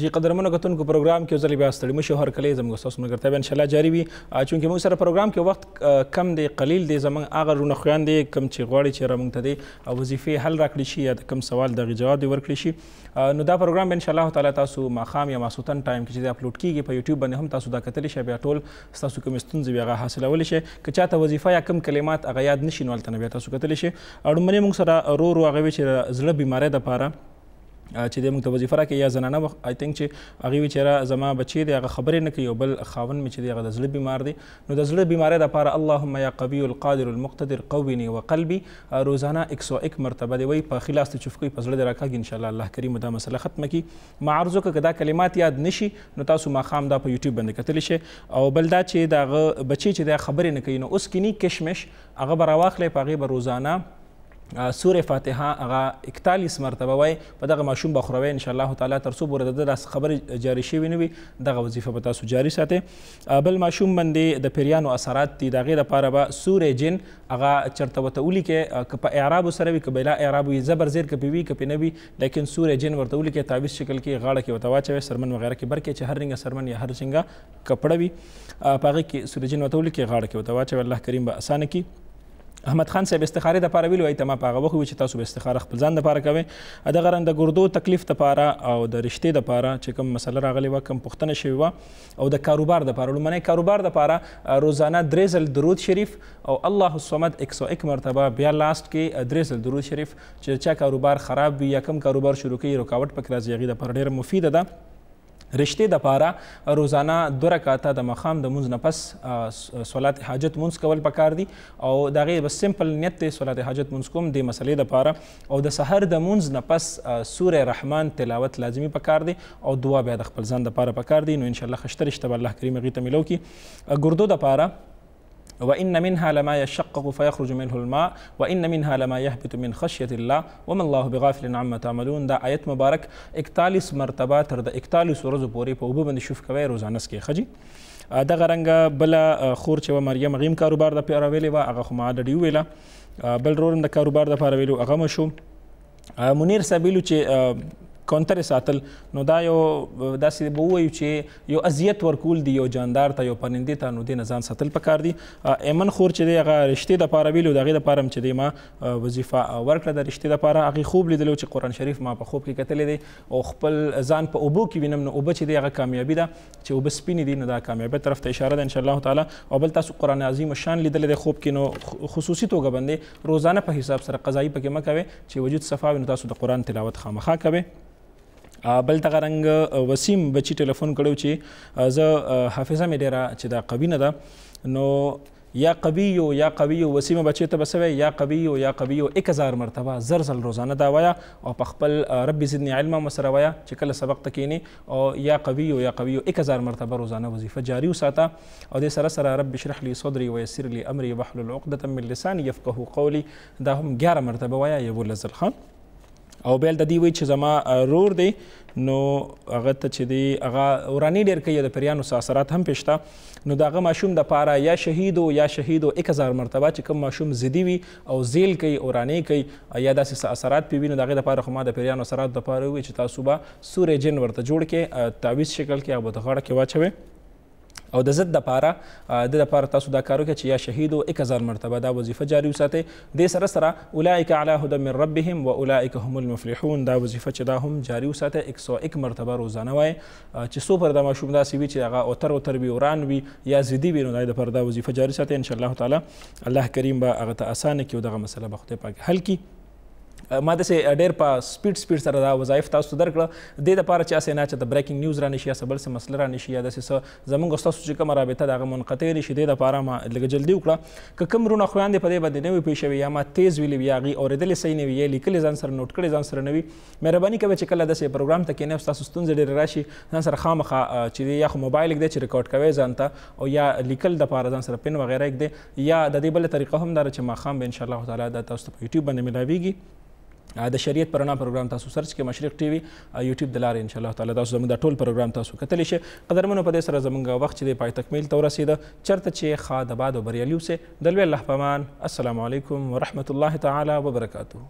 جی قدرمنو کتونکو پروګرام کې ځلې بیا ستړي مشه هر کله زموږ تاسو ملګرتیا به ان شاء الله جاری وي چونکه موږ سره پروګرام کې وخت کم دی قلیل دی زموږ هغه رونه خویان دی کم چې غواړي چې رامنګ ته دی وظیفه حل راکړي شي یا کم سوال دغه جواب دی ورکړي شي نو دا پروګرام به ان شاء الله تعالی تاسو ماخام یا ماسوتن ټایم کې چې اپلوډ کیږي په یوټیوب باندې هم تاسو دا کتلی شئ بیا ټول تاسو کوم ستونزې بیا حاصلول شي که چاته وظیفه یا کم کلمات هغه یاد نشي نو تاسو کتلی شئ اړمنه موږ سره رو رو هغه چې زړه بیماری د پاره چې د موږ ته وظیفه راکړي یا زنانه وخت آی تھنک چې هغه وی چیرې زما بچی دی هغه خبرې نه کوي او بل خاون می چې دی هغه د زړه بیمار دی نو د زړه بیماری لپاره اللهم یا قوی القادر المقتدر قویني وقلبي روزانه 101 مرتبه دی وی په خلاص ته چفقي په زړه راکاږي ان شاء الله الله کریم دا مسله ختمه کړي ما عرضو که دا کلمات یاد نشي نو تاسو ما خام دا په یوټیوب باندې کتلی شي او بل دا چې دا بچی چې دا خبرې نه کوي نو اوس کینی کشمش هغه براواخلې په هغه روزانه سوره فاتحه هغه 41 مرتبه وای په دغه ماشوم بخروي ان شاء الله تعالی تر څو ورته د خبر جاری شوی نه وي دغه وظیفه به تاسو جاری ساتي بل ماشوم باندې د پیریانو اثرات دي دغه لپاره به سوره جن هغه چرته وته ولي کې ک په اعراب سره وي ک بلا اعراب وي زبر زیر ک پیوي ک پنوي لیکن سوره جن ورته ولي کې تعویز شکل کې غاړه کې وته واچوي سرمن وغیرہ کې برکه چې هر رنګ سرمن یا هر څنګه کپړه وي پاغه کې سوره جن وته ولي کې غاړه کې وته واچوي الله کریم به اسانه کې احمد خان صاحب استخاره د پاره ویلو ایتما پاغه وخو چې تاسو به استخاره خپل ځان د پاره کوي د غرن د ګردو تکلیف د پاره او د رښتې د پاره چې کوم مسله راغلی و کوم پښتنه شوی و او د کاروبار د پاره لمنه کاروبار د پاره روزانه درې ځل درود شریف او الله الصمد 101 مرتبه بیا لاست کې درې ځل درود شریف چې چا کاروبار خراب وي یا کوم کاروبار شروع کوي رکاوټ پکې راځي هغه د پاره ډیر مفید ده رشتې د پاره روزانه دوه رکعاته د مخام د مونځ نه پس صلات حاجت مونځ کول پکار دي او د هغې بس سمپل نیت دی صلات حاجت مونځ کوم دې مسلې د پاره او د سحر د مونځ نه پس سورې رحمان تلاوت لازمي پکار دی او دعا بیا د خپل ځان د پاره پکار دی نو انشاءالله ښه شته رشته به الله کریم هغې ته میلو کړي ګردو د پاره وإن منها لما يشقق فيخرج منه الماء وإن منها لما يهبط من خشية الله وما الله بغافل عما تعملون دا آیت مبارک 41 مرتبه تر د 41 ورځو پورې په وبو باندې شوف کوي روزانه کې خجی دغه رنګ بل خور چې مریم غیم کاروبار د پیرا ویلې و هغه خو ما د ویله بل رور د کاروبار د پیرا ویلو هغه مشو منیر سبیلو چې کاونټر ساتل نو دا یو داسې به ووایو چې یو اذیت ورکول دی یو جاندار ته یو پرندې ته نو دې نه ځان ساتل پکار دي ایمن خور چې دی هغه رښتې دپاره ویلو د هغې دپاره هم چې دی ما وظیفه ورکړه د رښتې دپاره هغې خوب لیدلو چې قرآن شریف ما په خوب کې کتلی دی او خپل ځان په اوبو کې وینم نو اوبه چې دی هغه کامیابي ده چې اوبه سپینې دي نو دا کامیابۍ طرف ته اشاره ده انشاءالله تعالی او بل تاسو قرآن عظیم شان لیدلی دی خوب کې نو خصوصي توګه باندې روزانه په حساب سره قضایي پکې مه کوئ چې وجود صفا وي نو تاسو د قرآن تلاوت خامخا کوئ بل دغه رنګ وسیم بچی ټلیفون کړو چې زه حافظه مې ډیره چې دا قوي نه ده نو یا قوی او یا قوی او وسیم بچی ته بسوي یا قوی او یا قوی او 1000 مرتبه زر زل روزانه دا وایا او په خپل رب زدنی علم مسره وایا چې کله سبق تکینی او یا قوی او یا قوی او 1000 مرتبه روزانه وظیفه جاری وساته او د سره سره رب اشرح لي صدري ويسر لي امري واحلل عقده من لساني يفقهوا قولي دا هم 11 مرتبه وایا یو لزل خان او بیل د دې وی چې زما رور دی نو هغه ته چې دی هغه ورانی ډیر کوي د پریانو ساسرات هم پښته نو داغه ماشوم د پاره یا شهید او یا شهید او 1000 مرتبه چې کوم ماشوم زدی وي او زیل کوي اورانی کوي یا داسې ساسرات پیوي نو داغه د پاره خو ما د پریانو ساسرات د پاره وي چې تاسو به سورې جن ورته جوړ کې تعویز شکل کې او د غړ کې واچوي او د ضد لپاره د لپاره تاسو دا کار وکړئ چې یا شهید او 1000 مرتبه دا وظیفه جاری وساتئ د سره سره اولئک علی هدى من ربهم و اولئک هم المفلحون دا وظیفه چې دا هم جاری وساتئ 101 مرتبه روزانه وای چې سو پر د ماشوم داسې وي چې هغه اوتر اوتر وي وران وي یا زیدي وي نو دا پر دا وظیفه جاری ساتئ ان شاء الله تعالی الله کریم به هغه ته اسانه کړي او دغه مسله به خدای پاک حل کړي ما د سه ډېر په سپیډ سپیډ سره دا وظایف تاسو درکړه د دې لپاره چې اسې نه چې د بریکینګ نیوز را نشي یا بل څه مسله را نشي یا د څه زمونږ تاسو چې کوم رابطه دا منقطع نشي د لپاره ما لږ جلدی وکړه ک کوم رونه خویان دی په دې باندې نوې پېښوي یا ما تیز ویلې یاغي اورېدلې صحیح نه وي لیکل ځان سره نوٹ کړي ځان سره نوي مهرباني کوي چې کله د سه پروګرام ته کې نه تاسو ستونزې ډېر راشي ځان سره خامخا چې یا خو موبایل کې چې ریکارډ کوي ځان ته او یا لیکل د لپاره ځان سره پن وغیرہ کې یا د دې بل طریقه هم دار چې ما خام به ان شاء الله تعالی د تاسو په یوټیوب باندې ملاويږي د شریعت پرانا پروګرام تاسو سرچ کې مشرق ټي وي یوټیوب د لارې ان شاء الله تعالی تاسو زموږ د ټول پروګرام تاسو کتلی شئ قدرمنو په دې سره زموږ وخت چې د پای تکمیل ته ورسېده چېرته چې ښاد آباد او بریالي اوسئ د لوی الله پامان السلام علیکم ورحمة الله تعالی وبرکاتو